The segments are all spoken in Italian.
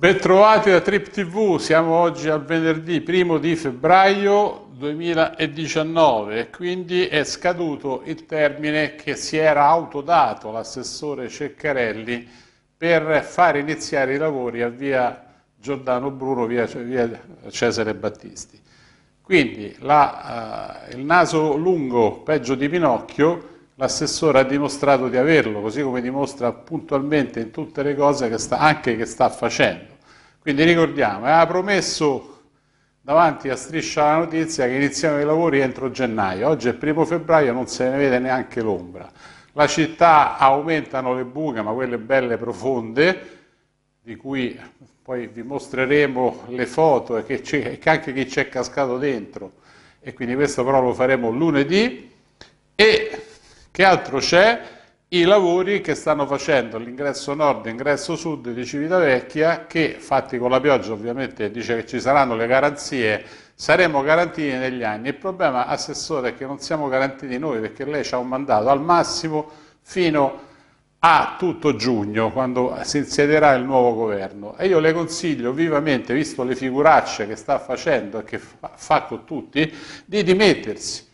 Bentrovati da Trip TV, siamo oggi al venerdì 1 di febbraio 2019 e quindi è scaduto il termine che si era autodato l'assessore Ceccarelli per far iniziare i lavori a via Giordano Bruno, via, via Cesare Battisti. Quindi la, uh, il naso lungo, peggio di Pinocchio, l'assessore ha dimostrato di averlo, così come dimostra puntualmente in tutte le cose che sta, anche che sta facendo. Quindi ricordiamo, aveva promesso davanti a Striscia la Notizia che iniziano i lavori entro gennaio, oggi è primo febbraio non se ne vede neanche l'ombra. La città aumentano le buche, ma quelle belle profonde, di cui poi vi mostreremo le foto e che, che anche chi c'è cascato dentro, e quindi questo però lo faremo lunedì. E che altro c'è? i lavori che stanno facendo l'ingresso nord e l'ingresso sud di Civitavecchia che fatti con la pioggia ovviamente dice che ci saranno le garanzie saremo garantiti negli anni il problema assessore è che non siamo garantiti noi perché lei ci ha un mandato al massimo fino a tutto giugno quando si insiederà il nuovo governo e io le consiglio vivamente visto le figuracce che sta facendo e che fa, fa con tutti di dimettersi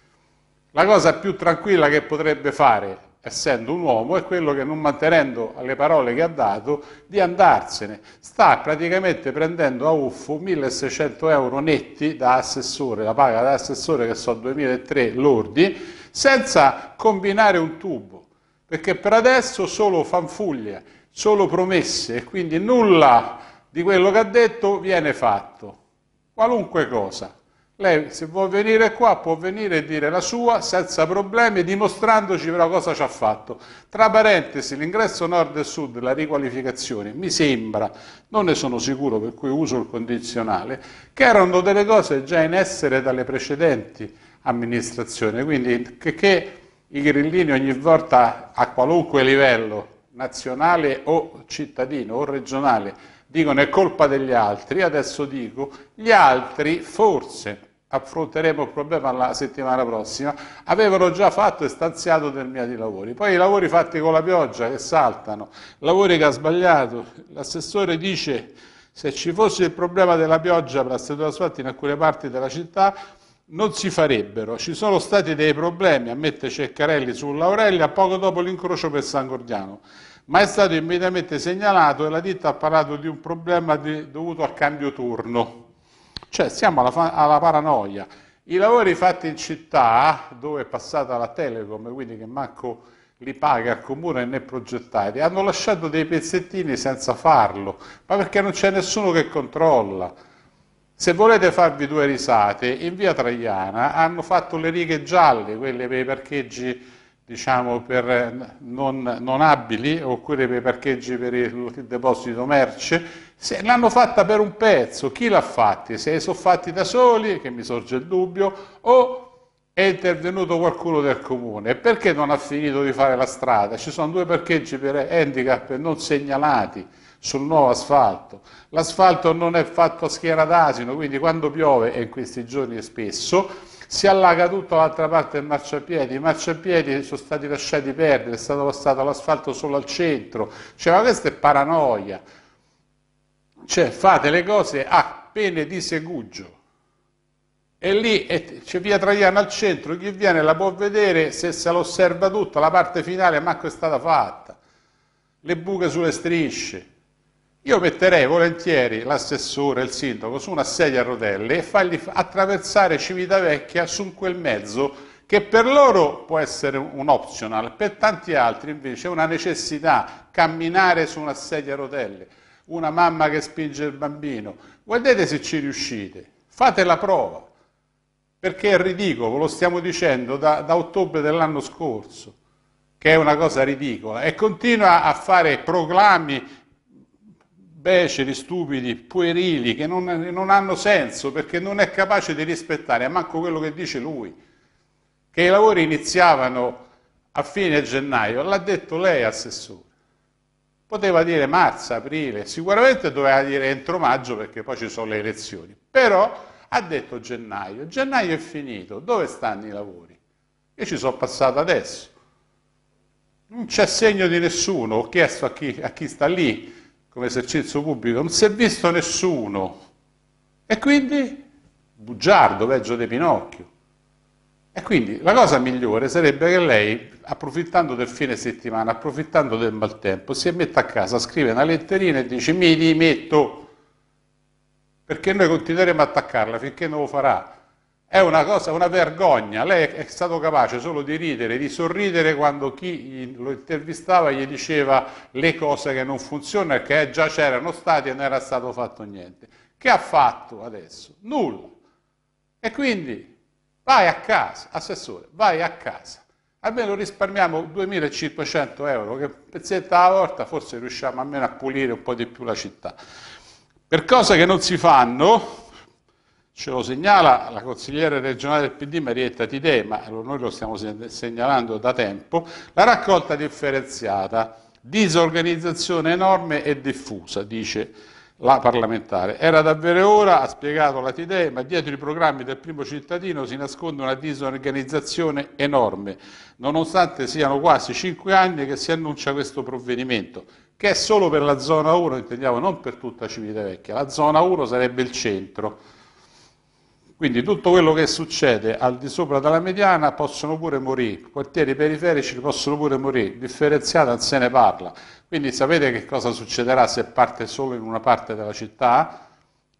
la cosa più tranquilla che potrebbe fare essendo un uomo, è quello che non mantenendo le parole che ha dato, di andarsene. Sta praticamente prendendo a uffo 1600 euro netti da assessore, la paga da assessore che sono 2003 lordi, senza combinare un tubo, perché per adesso solo fanfuglia, solo promesse e quindi nulla di quello che ha detto viene fatto, qualunque cosa. Lei se vuole venire qua può venire e dire la sua senza problemi dimostrandoci però cosa ci ha fatto. Tra parentesi l'ingresso nord e sud, la riqualificazione, mi sembra, non ne sono sicuro per cui uso il condizionale, che erano delle cose già in essere dalle precedenti amministrazioni, quindi che, che i grillini ogni volta a qualunque livello nazionale o cittadino o regionale dicono è colpa degli altri, adesso dico gli altri forse affronteremo il problema la settimana prossima, avevano già fatto e stanziato determinati lavori. Poi i lavori fatti con la pioggia che saltano, lavori che ha sbagliato, l'assessore dice se ci fosse il problema della pioggia per la statua asfalto in alcune parti della città non si farebbero, ci sono stati dei problemi, ammette Ceccarelli su Laurelli poco dopo l'incrocio per San Gordiano, ma è stato immediatamente segnalato e la ditta ha parlato di un problema di, dovuto al cambio turno cioè siamo alla, alla paranoia. I lavori fatti in città, dove è passata la Telecom, quindi che manco li paga il comune né progettati, hanno lasciato dei pezzettini senza farlo, ma perché non c'è nessuno che controlla. Se volete farvi due risate, in via Traiana hanno fatto le righe gialle, quelle per i parcheggi diciamo, per non, non abili, oppure per i parcheggi per il deposito merce, se l'hanno fatta per un pezzo, chi l'ha fatta? Se li sono fatti da soli, che mi sorge il dubbio, o è intervenuto qualcuno del comune. Perché non ha finito di fare la strada? Ci sono due parcheggi per handicap non segnalati sul nuovo asfalto. L'asfalto non è fatto a schiera d'asino, quindi quando piove, e in questi giorni è spesso, si allaga tutta l'altra parte del marciapiede. I marciapiedi sono stati lasciati perdere, è stato passato l'asfalto solo al centro. Cioè, ma questa è paranoia. Cioè fate le cose a pene di seguggio. E lì c'è via Traiano al centro, chi viene la può vedere se se l'osserva tutta, la parte finale manco è stata fatta. Le buche sulle strisce. Io metterei volentieri l'assessore, il sindaco, su una sedia a rotelle e fargli attraversare Civitavecchia su quel mezzo che per loro può essere un optional, per tanti altri invece è una necessità camminare su una sedia a rotelle una mamma che spinge il bambino. Guardate se ci riuscite, fate la prova, perché è ridicolo, lo stiamo dicendo da, da ottobre dell'anno scorso, che è una cosa ridicola, e continua a fare proclami beceri, stupidi, puerili, che non, non, hanno senso perché non è capace di rispettare manco quello che dice lui, che i lavori iniziavano a fine gennaio, l'ha detto lei, Assessore poteva dire marzo, aprile, sicuramente doveva dire entro maggio perché poi ci sono le elezioni, però ha detto gennaio, gennaio è finito, dove stanno i lavori? Io ci sono passato adesso, non c'è segno di nessuno, ho chiesto a chi, a chi sta lì come esercizio pubblico, non si è visto nessuno e quindi bugiardo, peggio di Pinocchio. E quindi la cosa migliore sarebbe che lei, approfittando del fine settimana, approfittando del maltempo, si metta a casa, scrive una letterina e dice mi dimetto, perché noi continueremo a attaccarla finché non lo farà. È una cosa, una vergogna. Lei è stato capace solo di ridere, di sorridere quando chi lo intervistava gli diceva le cose che non funzionano e che eh, già c'erano stati e non era stato fatto niente. Che ha fatto adesso? Nulla. E quindi Vai a casa, assessore, vai a casa. Almeno risparmiamo 2.500 euro, che pezzetta alla volta forse riusciamo almeno a pulire un po' di più la città. Per cose che non si fanno, ce lo segnala la consigliere regionale del PD Marietta Tidei, ma noi lo stiamo segnalando da tempo, la raccolta differenziata, disorganizzazione enorme e diffusa, dice la parlamentare. Era davvero ora, ha spiegato la Tidei, ma dietro i programmi del primo cittadino si nasconde una disorganizzazione enorme, nonostante siano quasi cinque anni che si annuncia questo provvedimento, che è solo per la zona 1, intendiamo non per tutta Civitavecchia, la zona 1 sarebbe il centro, quindi tutto quello che succede al di sopra della mediana possono pure morire, quartieri periferici possono pure morire, differenziata non se ne parla. Quindi sapete che cosa succederà se parte solo in una parte della città?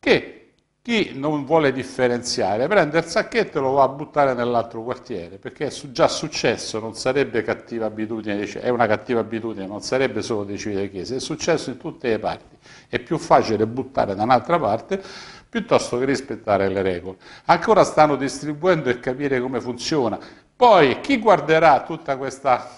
Che chi non vuole differenziare prende il sacchetto e lo va a buttare nell'altro quartiere, perché è già successo, non sarebbe cattiva abitudine, è una cattiva abitudine, non sarebbe solo di Civile Chiesa, è successo in tutte le parti. È più facile buttare da un'altra parte piuttosto che rispettare le regole. Ancora stanno distribuendo e capire come funziona. Poi chi guarderà tutta questa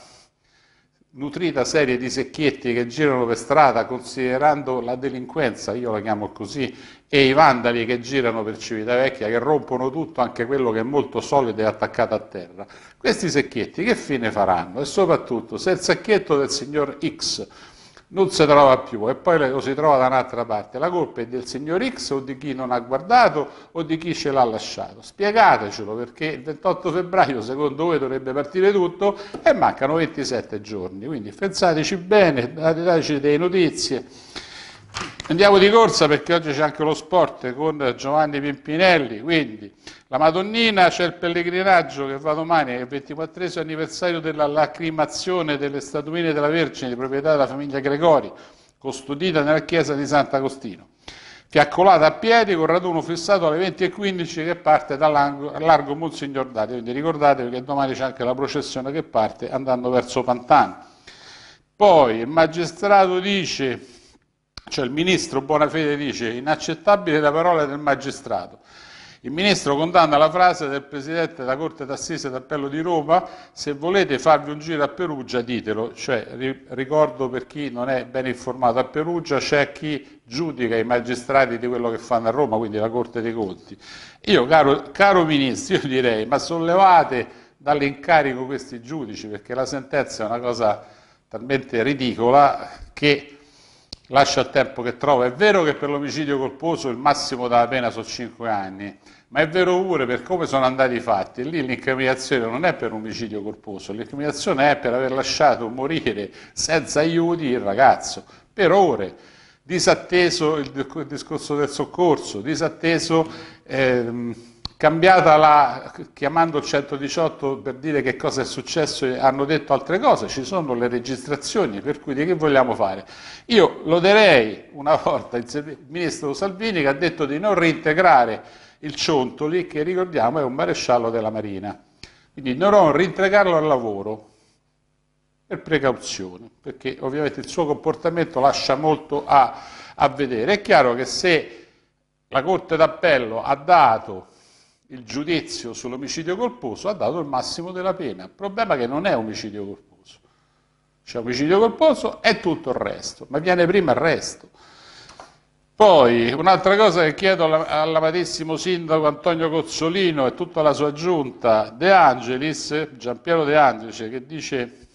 nutrita serie di secchietti che girano per strada considerando la delinquenza, io la chiamo così, e i vandali che girano per Civitavecchia, che rompono tutto, anche quello che è molto solido e attaccato a terra. Questi secchietti che fine faranno? E soprattutto, se il secchietto del signor X non si trova più e poi lo si trova da un'altra parte. La colpa è del signor X o di chi non ha guardato o di chi ce l'ha lasciato. Spiegatecelo perché il 28 febbraio secondo voi dovrebbe partire tutto e mancano 27 giorni, quindi pensateci bene, dateci delle notizie. Andiamo di corsa perché oggi c'è anche lo sport con Giovanni Pimpinelli, quindi la Madonnina c'è il pellegrinaggio che va domani, è il 24 anniversario della lacrimazione delle statuine della Vergine di proprietà della famiglia Gregori, custodita nella chiesa di Sant'Agostino. Fiaccolata a piedi con raduno fissato alle 20.15 che parte dal largo Monsignor Dati, quindi ricordatevi che domani c'è anche la processione che parte andando verso Pantano. Poi il magistrato dice cioè il ministro Bonafede dice inaccettabile la parola del magistrato. Il ministro condanna la frase del presidente della Corte d'Assise d'Appello di Roma, se volete farvi un giro a Perugia ditelo, cioè ri- ricordo per chi non è ben informato, a Perugia c'è chi giudica i magistrati di quello che fanno a Roma, quindi la Corte dei Conti. Io caro, caro ministro, io direi, ma sollevate dall'incarico questi giudici perché la sentenza è una cosa talmente ridicola che lascia il tempo che trova. È vero che per l'omicidio colposo il massimo della pena sono 5 anni, ma è vero pure per come sono andati i fatti. lì l'incriminazione non è per omicidio colposo, l'incriminazione è per aver lasciato morire senza aiuti il ragazzo per ore. Disatteso il discorso del soccorso, disatteso... Ehm, cambiata la, chiamando il 118 per dire che cosa è successo, hanno detto altre cose, ci sono le registrazioni, per cui di che vogliamo fare? Io loderei una volta il ministro Salvini che ha detto di non reintegrare il Ciontoli, che ricordiamo è un maresciallo della Marina, quindi non reintegrarlo al lavoro per precauzione, perché ovviamente il suo comportamento lascia molto a, a vedere. È chiaro che se la Corte d'Appello ha dato il giudizio sull'omicidio colposo ha dato il massimo della pena. Il problema è che non è omicidio colposo. C'è omicidio colposo e tutto il resto, ma viene prima il resto. Poi un'altra cosa che chiedo all'amatissimo sindaco Antonio Cozzolino e tutta la sua giunta, De Angelis, Giampiero De Angelis, che dice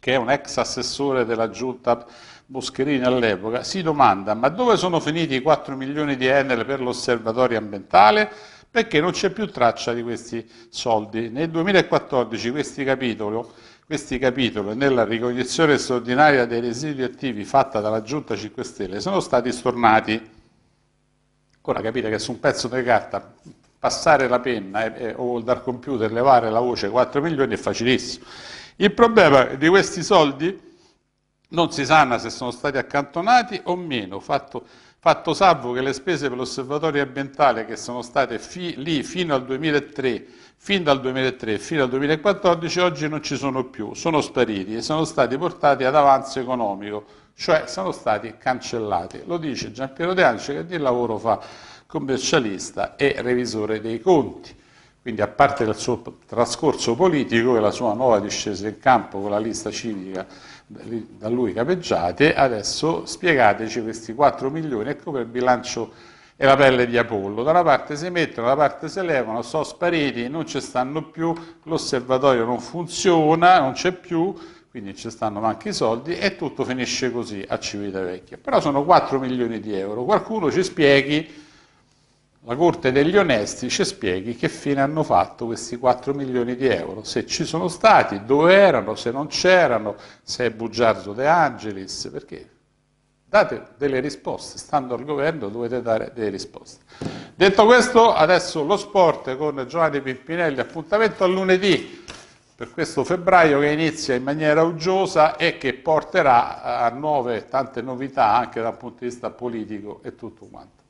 che è un ex assessore della giunta Moscherini all'epoca, si domanda ma dove sono finiti i 4 milioni di Enel per l'osservatorio ambientale? perché non c'è più traccia di questi soldi. Nel 2014 questi capitoli, questi capitoli nella ricognizione straordinaria dei residui attivi fatta dalla Giunta 5 Stelle sono stati stornati. Ora capite che su un pezzo di carta passare la penna e, e, o dal computer levare la voce 4 milioni è facilissimo. Il problema di questi soldi non si sa se sono stati accantonati o meno, fatto fatto salvo che le spese per l'osservatorio ambientale che sono state fi lì fino al 2003, fin dal 2003 fino al 2014 oggi non ci sono più, sono spariti e sono stati portati ad avanzo economico, cioè sono stati cancellati. Lo dice Gian Piero De Anci che di lavoro fa commercialista e revisore dei conti. Quindi a parte il suo trascorso politico e la sua nuova discesa in campo con la lista civica da lui capeggiate, adesso spiegateci questi 4 milioni ecco come il bilancio è la pelle di Apollo. Da una parte si mettono, da una parte si levano, sono spariti, non ci stanno più, l'osservatorio non funziona, non c'è più, quindi ci stanno anche i soldi e tutto finisce così a Civitavecchia. Però sono 4 milioni di euro. Qualcuno ci spieghi la Corte degli Onesti ci spieghi che fine hanno fatto questi 4 milioni di euro, se ci sono stati, dove erano, se non c'erano, se è bugiardo De Angelis, perché date delle risposte, stando al governo dovete dare delle risposte. Detto questo, adesso lo sport con Giovanni Pimpinelli, appuntamento a lunedì per questo febbraio che inizia in maniera uggiosa e che porterà a nuove, tante novità anche dal punto di vista politico e tutto quanto.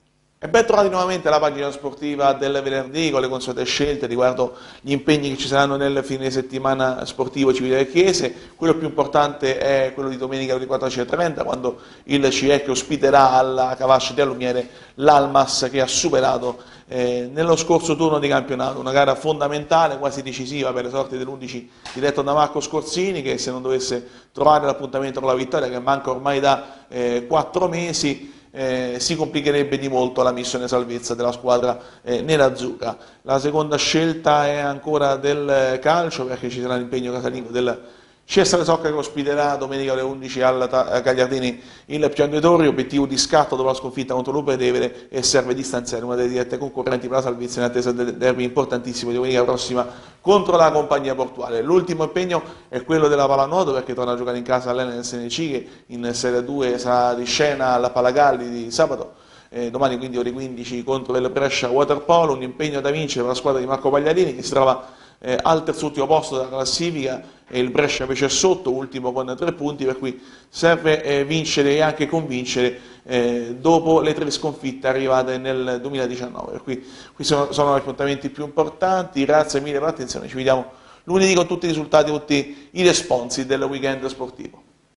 E bentornati nuovamente alla pagina sportiva del venerdì con le consuete scelte riguardo gli impegni che ci saranno nel fine settimana sportivo civile e Chiese. Quello più importante è quello di domenica alle 14.30 quando il CIEC ospiterà alla Cavascia di Allumiere l'Almas che ha superato eh, nello scorso turno di campionato, una gara fondamentale, quasi decisiva per le sorti dell'11 diretto da Marco Scorzini che se non dovesse trovare l'appuntamento con la vittoria che manca ormai da eh, 4 mesi eh, si complicherebbe di molto la missione salvezza della squadra eh, nerazzurra. La seconda scelta è ancora del calcio perché ci sarà l'impegno casalingo del Cesare Socca che ospiterà domenica alle 11 al Gagliardini il Pianetorio, obiettivo di scatto dopo la sconfitta contro Lupe l'Ubre e eh, serve distanziare una delle dirette concorrenti per la salvezza in attesa del derby importantissimo di domenica prossima contro la compagnia portuale. L'ultimo impegno è quello della Palanuoto perché torna a giocare in casa l'NSNC che in Serie 2 sarà di scena alla Palagalli di sabato. Eh, domani quindi ore 15 contro il Brescia Waterpolo, un impegno da vincere per la squadra di Marco Pagliarini che si trova eh, al terzultimo posto della classifica e il Brescia invece è sotto, ultimo con tre punti, per cui serve eh, vincere e anche convincere eh, dopo le tre sconfitte arrivate nel 2019. Per cui qui sono, sono gli appuntamenti più importanti, grazie mille per l'attenzione, ci vediamo lunedì con tutti i risultati, tutti i responsi del weekend sportivo.